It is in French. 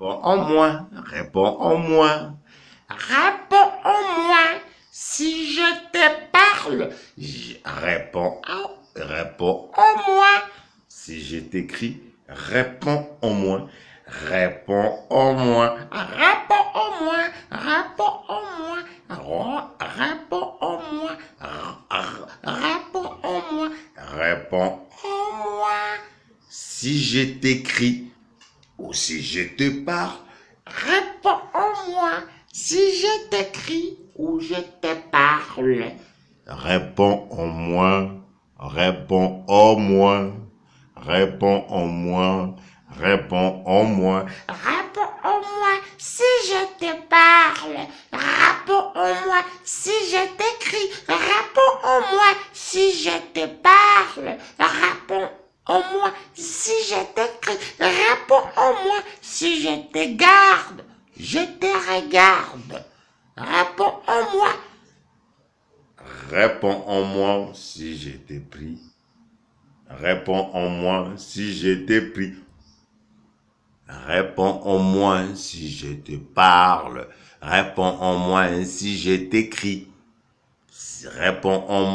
Réponds en moi, réponds en moi. Réponds en moi. Si je te parle, réponds en, réponds en moi. Si je t'écris, réponds en moi. Réponds en moi. Réponds en moi. Réponds en moi. Réponds en moi. Réponds en moi. Réponds en moi. Si je t'écris, ou si je te parle, réponds-moi si je t'écris ou je te parle. Réponds en moi, réponds au moi, réponds en moi, réponds au moi. Réponds moi si je te parle, réponds en moi si je t'écris, réponds en moi si je te parle, réponds moi si je t'écris. Réponds-en-moi si je te garde, je te regarde. Réponds en moi. Réponds en moi si je te pris. Réponds en moi si je te prie. Réponds en moi si je te parle. Réponds en moi si je t'écris. Réponds en moi.